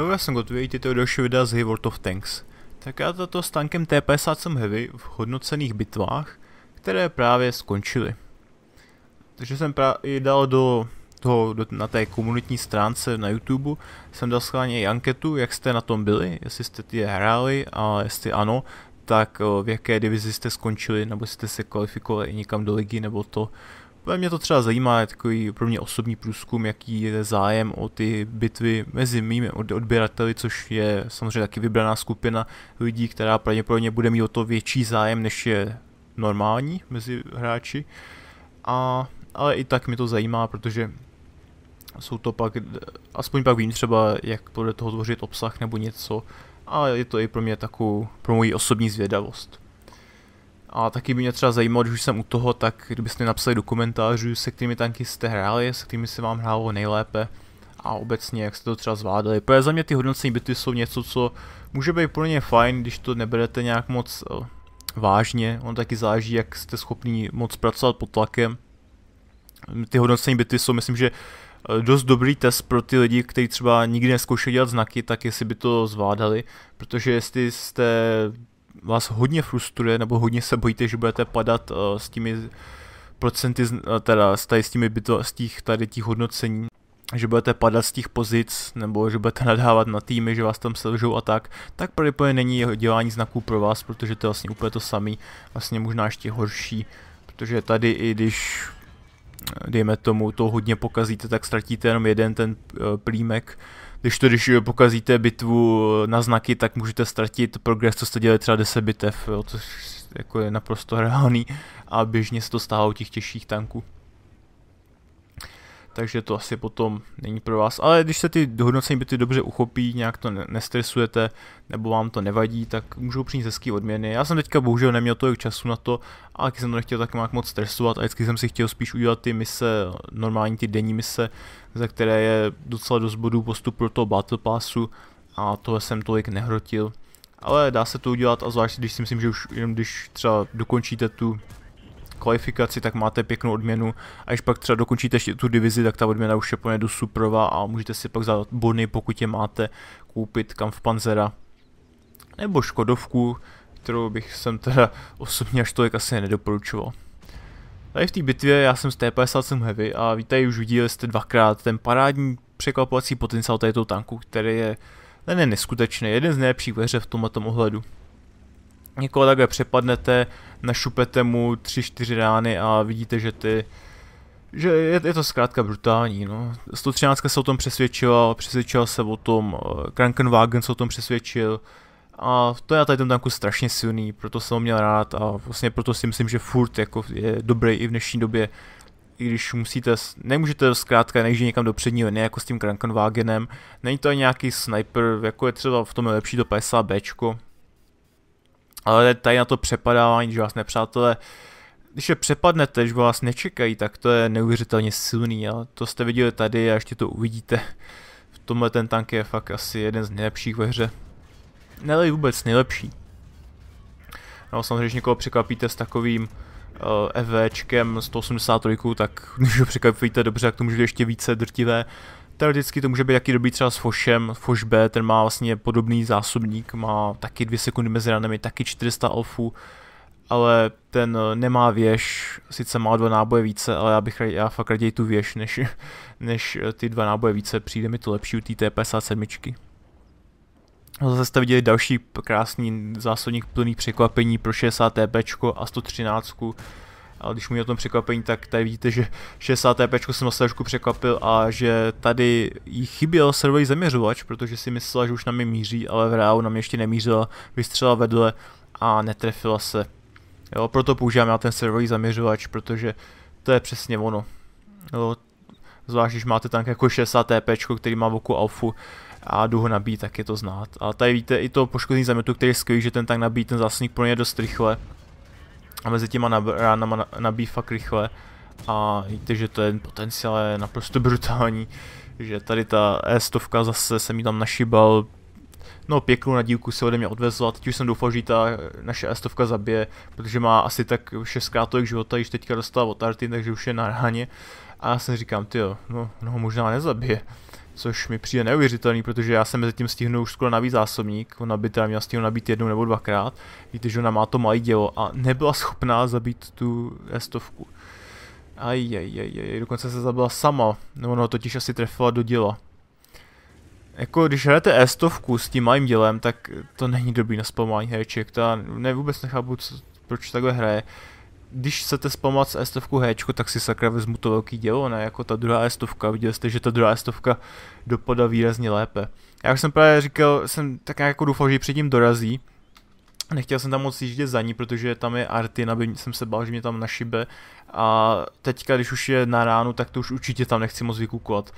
Jo, já jsem gotový ty to další videa z World of Tanks. Tak já toto s tankem T-50 jsem heavy v hodnocených bitvách, které právě skončily. Takže jsem právě dal do toho, do, na té komunitní stránce na YouTube jsem dal schválně i anketu, jak jste na tom byli, jestli jste ty hráli a jestli ano, tak v jaké divizi jste skončili, nebo jste se kvalifikovali někam do ligy, nebo to, mě to třeba zajímá, je takový pro mě osobní průzkum, jaký je zájem o ty bitvy mezi mými odběrateli, což je samozřejmě taky vybraná skupina lidí, která pravděpodobně bude mít o to větší zájem, než je normální mezi hráči. A, ale i tak mi to zajímá, protože jsou to pak, aspoň pak vím třeba, jak podle toho tvořit obsah nebo něco. A je to i pro mě takovou, pro moji osobní zvědavost. A taky by mě třeba zajímalo, když už jsem u toho, tak kdybyste mi napsali do komentářů, se kterými tanky jste hráli, se kterými se vám hrálo nejlépe a obecně jak jste to třeba zvládali. Protože za mě ty hodnocení bitvy jsou něco, co může být plně fajn, když to neberete nějak moc uh, vážně. On taky záží, jak jste schopni moc pracovat pod tlakem. Ty hodnocení bitvy jsou, myslím, že eh, dost dobrý test pro ty lidi, kteří třeba nikdy neskoušeli dělat znaky, tak jestli by to zvládali, protože jestli jste vás hodně frustruje nebo hodně se bojíte, že budete padat uh, s těmi procenty, uh, teda s, tady, s těmi byto, z těch tady těch hodnocení, že budete padat z těch pozic, nebo že budete nadávat na týmy, že vás tam selžou a tak, tak pravděpodobně není dělání znaků pro vás, protože to je vlastně úplně to samý, vlastně možná ještě horší, protože tady i když eh, dejme tomu, to hodně pokazíte, tak ztratíte jenom jeden ten uh, plímek, když to, když pokazíte bitvu eh, na znaky, tak můžete ztratit progres, co jste dělali třeba 10 bitev, jo, což jako je naprosto reálný a běžně se to stává u těch těžších tanků takže to asi potom není pro vás. Ale když se ty hodnocení byty dobře uchopí, nějak to nestresujete, nebo vám to nevadí, tak můžou přinést hezký odměny. Já jsem teďka bohužel neměl tolik času na to, a když jsem to nechtěl tak nějak moc stresovat a vždycky jsem si chtěl spíš udělat ty mise, normální ty denní mise, za které je docela dost bodů postup do toho Battle Passu a to jsem tolik nehrotil. Ale dá se to udělat a zvlášť když si myslím, že už jenom když třeba dokončíte tu kvalifikaci, tak máte pěknou odměnu a když pak třeba dokončíte ještě tu divizi, tak ta odměna už je plně do Suprova a můžete si pak za bony, pokud je máte, koupit kam v Panzera nebo Škodovku, kterou bych jsem teda osobně až tolik asi nedoporučoval. Tady v té bitvě já jsem z T57 Heavy a víte, už viděli jste dvakrát ten parádní překvapovací potenciál této tanku, který je ten je neskutečný, jeden z nejlepších ve hře v tomto ohledu někoho takhle přepadnete, našupete mu tři, čtyři rány a vidíte, že ty že je, je to zkrátka brutální, no. 113 se o tom přesvědčila, přesvědčila se o tom, eh, Krankenwagen se o tom přesvědčil a to je tady ten tanku strašně silný, proto jsem ho měl rád a vlastně proto si myslím, že furt jako je dobrý i v dnešní době, i když musíte, nemůžete zkrátka nejít někam do přední linie jako s tím Krankenwagenem, není to ani nějaký sniper, jako je třeba v tom lepší to PSA b ale tady na to přepadávání, že vás nepřátelé, když je přepadnete, že vás nečekají, tak to je neuvěřitelně silný. A to jste viděli tady a ještě to uvidíte. V tomhle ten tank je fakt asi jeden z nejlepších ve hře. Nelej vůbec nejlepší. No samozřejmě, když někoho překvapíte s takovým uh, EVčkem 183, tak když ho překvapíte dobře, jak to může být ještě více drtivé teoreticky to může být jaký dobrý třeba s Fošem, Foš B, ten má vlastně podobný zásobník, má taky dvě sekundy mezi ranami, taky 400 alfů, ale ten eh, nemá věž, sice má dva náboje více, ale já bych já fakt raději tu věž, než, než eh, ty dva náboje více, přijde mi to lepší u té T57. Zase jste viděli další krásný zásobník plný překvapení pro 60 TP a 113 ale když mu o tom překvapení, tak tady vidíte, že 60TP jsem na trošku překvapil a že tady jí chyběl serverový zaměřovač, protože si myslela, že už na mě míří, ale v reálu na mě ještě nemířila, vystřela vedle a netrefila se. Jo, proto používám já ten serverový zaměřovač, protože to je přesně ono. Jo, zvlášť když máte tank jako 60TP, který má voku alfu, a jdu ho nabít, tak je to znát. A tady víte i to poškození zametu, který je skvělý, že ten tank nabíjí ten pro ně dost rychle a mezi těma nab ránama nabíjí fakt rychle a víte, že ten potenciál je naprosto brutální, že tady ta E100 zase se mi tam našibal, no pěknou na dílku se ode mě odvezla, teď už jsem doufal, že ta naše E100 zabije, protože má asi tak 6 tolik života, již teďka dostala od Arty, takže už je na ráně a já jsem říkám, ty no, no možná nezabije což mi přijde neuvěřitelný, protože já jsem mezi tím stihnul už skoro navíc zásobník, ona by teda měla stihnout nabít jednou nebo dvakrát, víte, že ona má to malý dělo a nebyla schopná zabít tu estovku. Aj, dokonce se zabila sama, no ona totiž asi trefila do děla. Jako když hrajete estovku s tím malým dělem, tak to není dobrý na spamování hereček, já ne, vůbec nechápu, co, proč takhle hraje. Uh, když chcete zpomat s estovku H, tak si sakra vezmu to velký dělo, ne jako ta druhá estovka. Viděli jste, že ta druhá estovka dopadá výrazně lépe. Já jsem právě říkal, jsem tak nějak jako doufal, že ji předtím dorazí. Nechtěl jsem tam moc jíždět za ní, protože tam je Artin, aby jsem se bál, že mě tam našibe. A teďka, když už je na ránu, tak to už určitě tam nechci moc vykukovat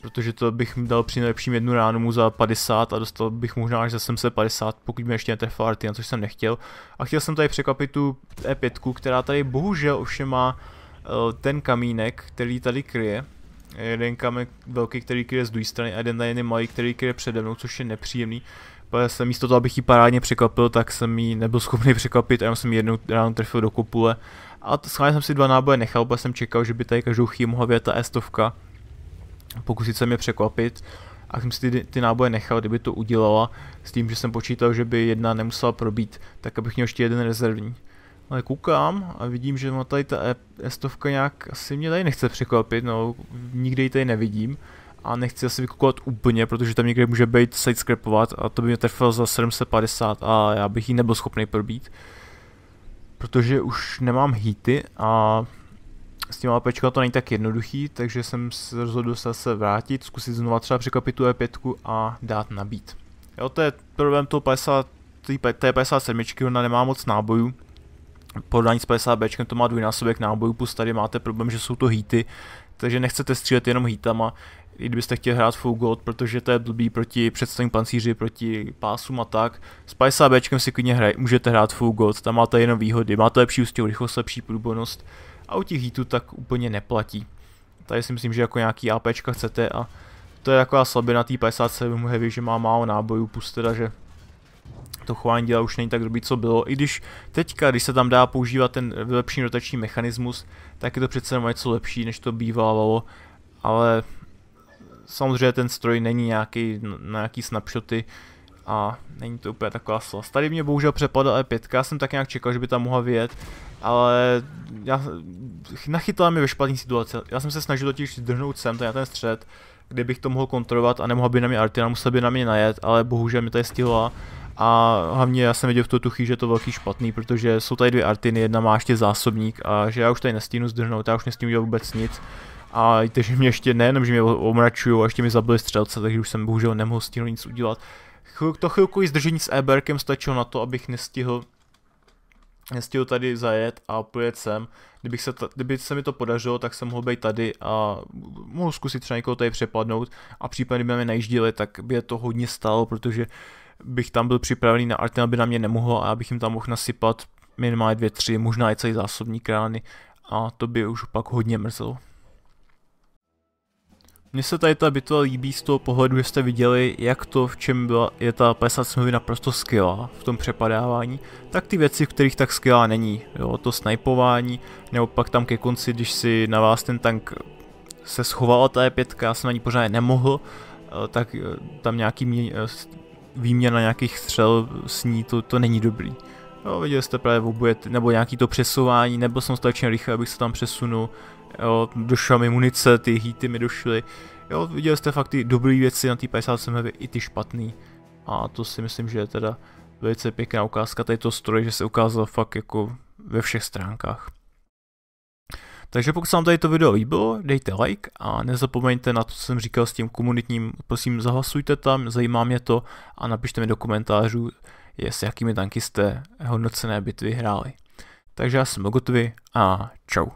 protože to bych dal při nejlepším jednu ránu mu za 50 a dostal bych možná až za 750, pokud mi ještě netrefil na což jsem nechtěl. A chtěl jsem tady překvapit tu E5, která tady bohužel ovšem má eh, ten kamínek, který tady kryje. Jeden kamen velký, který kryje z druhé strany a jeden tady malý, který kryje přede mnou, což je nepříjemný. Protože jsem místo toho, abych ji parádně překvapil, tak jsem ji nebyl schopný překvapit a já jsem jednu ránu trefil do kopule. A schválně jsem si dva náboje nechal, protože jsem čekal, že by tady každou chvíli mohla vyjet ta estovka pokusit se mě překvapit a jsem si ty, ty náboje nechal, kdyby to udělala, s tím, že jsem počítal, že by jedna nemusela probít, tak abych měl ještě jeden rezervní. Ale koukám a vidím, že má tady ta stovka nějak asi mě tady nechce překvapit, no nikde ji tady nevidím a nechci asi vykukovat úplně, protože tam někde může být sidescrapovat a to by mě trefilo za 750 a já bych ji nebyl schopný probít. Protože už nemám hity a s tím APčka to není tak jednoduchý, takže jsem se rozhodl se vrátit, zkusit znovu třeba e pětku a dát nabít. Jo, to je problém toho 50, té 57, ona nemá moc nábojů, porovnání s 50B to má dvojnásobek nábojů, plus tady máte problém, že jsou to hity, takže nechcete střílet jenom hýtama, i kdybyste chtěli hrát full god, protože to je blbý proti představení pancíři, proti pásům a tak. S 50B si klidně hraj, můžete hrát full god, tam máte jenom výhody, máte lepší ústěhu, rychlost, lepší průbojnost, a u těch hitů tak úplně neplatí. Tady si myslím, že jako nějaký AP chcete a to je jako taková slabina té 57 heavy, že má málo nábojů, plus teda, že to chování dělá už není tak dobrý, co bylo. I když teďka, když se tam dá používat ten vylepšený rotační mechanismus, tak je to přece jenom něco lepší, než to bývalo, ale samozřejmě ten stroj není nějaký, na nějaký snapshoty a není to úplně taková slas. Tady mě bohužel přepadla E5, já jsem tak nějak čekal, že by tam mohla vyjet, ale já, nachytala mi ve špatné situaci. Já jsem se snažil totiž drhnout sem, to je ten střed, kde bych to mohl kontrolovat a nemohla by na mě Artina, musel by na mě najet, ale bohužel mi je stihla. A hlavně já jsem viděl v tu tuchy, že je to velký špatný, protože jsou tady dvě Artiny, jedna má ještě zásobník a že já už tady nestínu zdrhnout, já už nestínu dělat vůbec nic. A víte, že mě ještě nejenom, že mě omračují, a ještě mi zabili střelce, takže už jsem bohužel nemohl stihnout nic udělat. To chvilku i zdržení s Eberkem stačilo na to, abych nestihl nestihl tady zajet a pojet sem. Kdybych se, kdyby se mi to podařilo, tak jsem mohl být tady a mohl zkusit třeba někoho tady přepadnout a případně by mě najíždili, tak by je to hodně stálo, protože bych tam byl připravený na Artina, aby na mě nemohlo a já bych jim tam mohl nasypat minimálně dvě, tři, možná i celý zásobní krány a to by už pak hodně mrzelo. Mně se tady ta bitva líbí z toho pohledu, že jste viděli, jak to, v čem byla, je ta 50 smlouvy naprosto skvělá v tom přepadávání, tak ty věci, v kterých tak skvělá není. Jo, to snajpování, nebo pak tam ke konci, když si na vás ten tank se schovala ta E5, já jsem na ní pořád nemohl, eh, tak eh, tam nějaký eh, výměna nějakých střel s ní, to, to není dobrý. Jo, viděli jste právě obujet, nebo nějaký to přesouvání, nebo jsem stačně rychle, abych se tam přesunul. Jo, došla mi munice, ty hity mi došly. Jo, viděli jste fakt ty dobré věci na té 50 jsem i ty špatný. A to si myslím, že je teda velice pěkná ukázka tady to stroje, že se ukázal fakt jako ve všech stránkách. Takže pokud se vám tady to video líbilo, dejte like a nezapomeňte na to, co jsem říkal s tím komunitním, prosím zahlasujte tam, zajímá mě to a napište mi do komentářů, je s jakými tanky jste hodnocené bitvy hráli. Takže já jsem Bogotvi a čau.